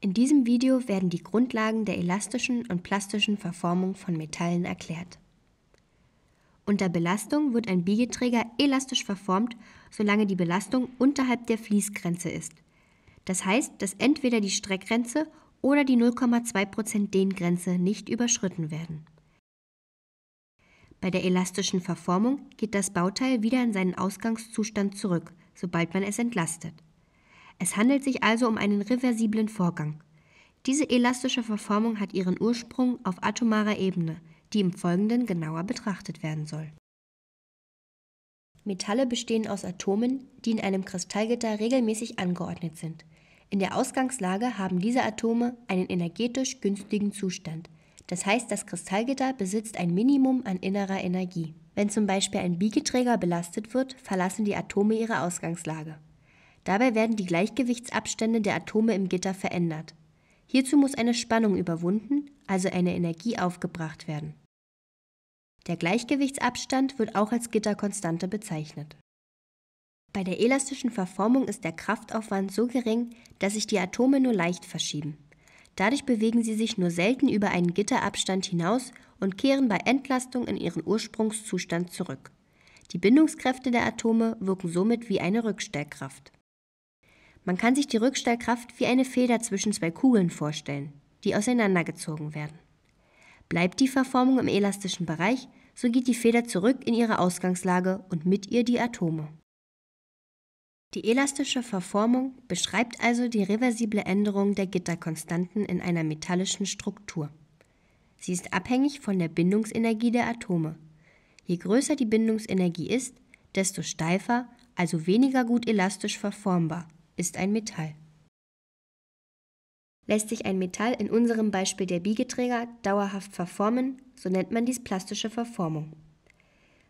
In diesem Video werden die Grundlagen der elastischen und plastischen Verformung von Metallen erklärt. Unter Belastung wird ein Biegeträger elastisch verformt, solange die Belastung unterhalb der Fließgrenze ist. Das heißt, dass entweder die Streckgrenze oder die 0,2% Dehngrenze nicht überschritten werden. Bei der elastischen Verformung geht das Bauteil wieder in seinen Ausgangszustand zurück, sobald man es entlastet. Es handelt sich also um einen reversiblen Vorgang. Diese elastische Verformung hat ihren Ursprung auf atomarer Ebene, die im Folgenden genauer betrachtet werden soll. Metalle bestehen aus Atomen, die in einem Kristallgitter regelmäßig angeordnet sind. In der Ausgangslage haben diese Atome einen energetisch günstigen Zustand. Das heißt, das Kristallgitter besitzt ein Minimum an innerer Energie. Wenn zum Beispiel ein Biegeträger belastet wird, verlassen die Atome ihre Ausgangslage. Dabei werden die Gleichgewichtsabstände der Atome im Gitter verändert. Hierzu muss eine Spannung überwunden, also eine Energie aufgebracht werden. Der Gleichgewichtsabstand wird auch als Gitterkonstante bezeichnet. Bei der elastischen Verformung ist der Kraftaufwand so gering, dass sich die Atome nur leicht verschieben. Dadurch bewegen sie sich nur selten über einen Gitterabstand hinaus und kehren bei Entlastung in ihren Ursprungszustand zurück. Die Bindungskräfte der Atome wirken somit wie eine Rückstellkraft. Man kann sich die Rückstallkraft wie eine Feder zwischen zwei Kugeln vorstellen, die auseinandergezogen werden. Bleibt die Verformung im elastischen Bereich, so geht die Feder zurück in ihre Ausgangslage und mit ihr die Atome. Die elastische Verformung beschreibt also die reversible Änderung der Gitterkonstanten in einer metallischen Struktur. Sie ist abhängig von der Bindungsenergie der Atome. Je größer die Bindungsenergie ist, desto steifer, also weniger gut elastisch verformbar ist ein Metall. Lässt sich ein Metall, in unserem Beispiel der Biegeträger, dauerhaft verformen, so nennt man dies plastische Verformung.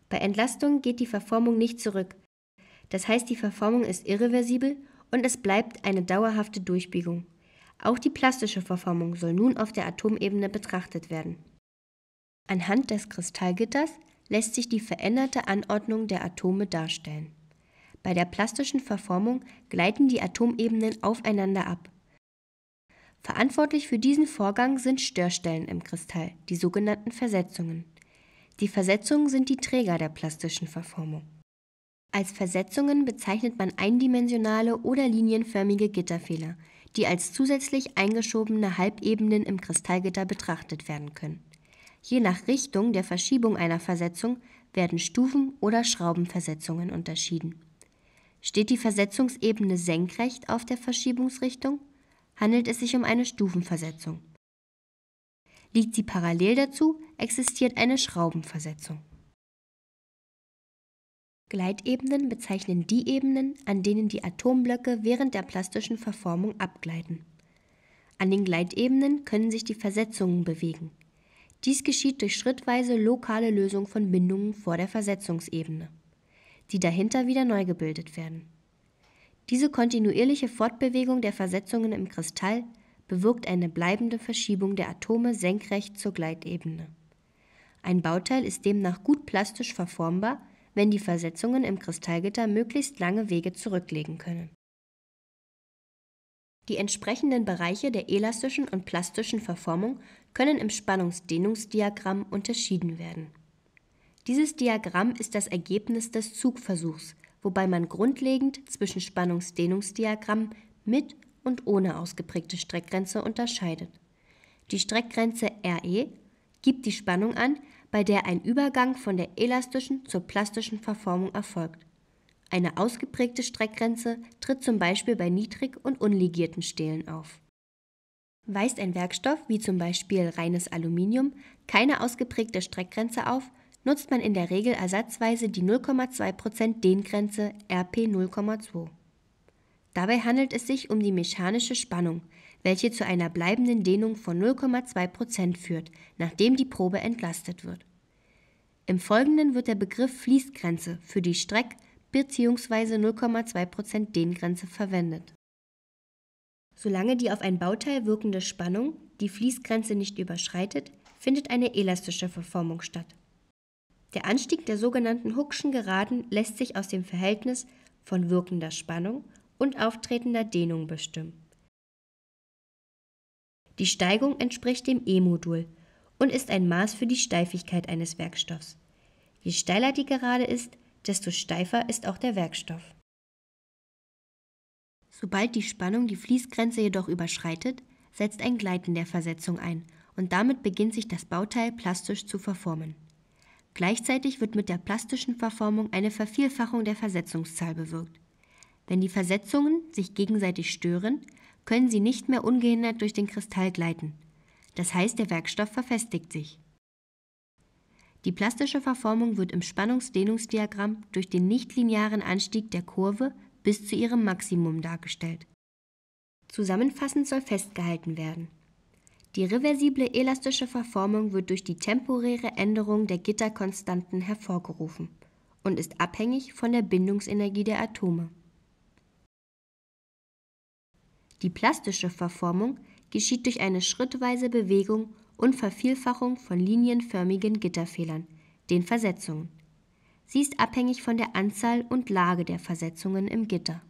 Bei Entlastung geht die Verformung nicht zurück. Das heißt, die Verformung ist irreversibel und es bleibt eine dauerhafte Durchbiegung. Auch die plastische Verformung soll nun auf der Atomebene betrachtet werden. Anhand des Kristallgitters lässt sich die veränderte Anordnung der Atome darstellen. Bei der plastischen Verformung gleiten die Atomebenen aufeinander ab. Verantwortlich für diesen Vorgang sind Störstellen im Kristall, die sogenannten Versetzungen. Die Versetzungen sind die Träger der plastischen Verformung. Als Versetzungen bezeichnet man eindimensionale oder linienförmige Gitterfehler, die als zusätzlich eingeschobene Halbebenen im Kristallgitter betrachtet werden können. Je nach Richtung der Verschiebung einer Versetzung werden Stufen- oder Schraubenversetzungen unterschieden. Steht die Versetzungsebene senkrecht auf der Verschiebungsrichtung, handelt es sich um eine Stufenversetzung. Liegt sie parallel dazu, existiert eine Schraubenversetzung. Gleitebenen bezeichnen die Ebenen, an denen die Atomblöcke während der plastischen Verformung abgleiten. An den Gleitebenen können sich die Versetzungen bewegen. Dies geschieht durch schrittweise lokale Lösung von Bindungen vor der Versetzungsebene die dahinter wieder neu gebildet werden. Diese kontinuierliche Fortbewegung der Versetzungen im Kristall bewirkt eine bleibende Verschiebung der Atome senkrecht zur Gleitebene. Ein Bauteil ist demnach gut plastisch verformbar, wenn die Versetzungen im Kristallgitter möglichst lange Wege zurücklegen können. Die entsprechenden Bereiche der elastischen und plastischen Verformung können im Spannungsdehnungsdiagramm unterschieden werden dieses Diagramm ist das Ergebnis des Zugversuchs, wobei man grundlegend zwischen Spannungsdehnungsdiagrammen mit und ohne ausgeprägte Streckgrenze unterscheidet. Die Streckgrenze RE gibt die Spannung an, bei der ein Übergang von der elastischen zur plastischen Verformung erfolgt. Eine ausgeprägte Streckgrenze tritt zum Beispiel bei niedrig- und unlegierten Stählen auf. Weist ein Werkstoff wie zum Beispiel reines Aluminium keine ausgeprägte Streckgrenze auf, nutzt man in der Regel ersatzweise die 0,2% Dehngrenze RP 0,2. Dabei handelt es sich um die mechanische Spannung, welche zu einer bleibenden Dehnung von 0,2% führt, nachdem die Probe entlastet wird. Im Folgenden wird der Begriff Fließgrenze für die Streck- bzw. 0,2% Dehngrenze verwendet. Solange die auf ein Bauteil wirkende Spannung die Fließgrenze nicht überschreitet, findet eine elastische Verformung statt. Der Anstieg der sogenannten Hooke'schen Geraden lässt sich aus dem Verhältnis von wirkender Spannung und auftretender Dehnung bestimmen. Die Steigung entspricht dem E-Modul und ist ein Maß für die Steifigkeit eines Werkstoffs. Je steiler die Gerade ist, desto steifer ist auch der Werkstoff. Sobald die Spannung die Fließgrenze jedoch überschreitet, setzt ein Gleiten der Versetzung ein und damit beginnt sich das Bauteil plastisch zu verformen. Gleichzeitig wird mit der plastischen Verformung eine Vervielfachung der Versetzungszahl bewirkt. Wenn die Versetzungen sich gegenseitig stören, können sie nicht mehr ungehindert durch den Kristall gleiten. Das heißt, der Werkstoff verfestigt sich. Die plastische Verformung wird im Spannungsdehnungsdiagramm durch den nichtlinearen Anstieg der Kurve bis zu ihrem Maximum dargestellt. Zusammenfassend soll festgehalten werden, die reversible elastische Verformung wird durch die temporäre Änderung der Gitterkonstanten hervorgerufen und ist abhängig von der Bindungsenergie der Atome. Die plastische Verformung geschieht durch eine schrittweise Bewegung und Vervielfachung von linienförmigen Gitterfehlern, den Versetzungen. Sie ist abhängig von der Anzahl und Lage der Versetzungen im Gitter.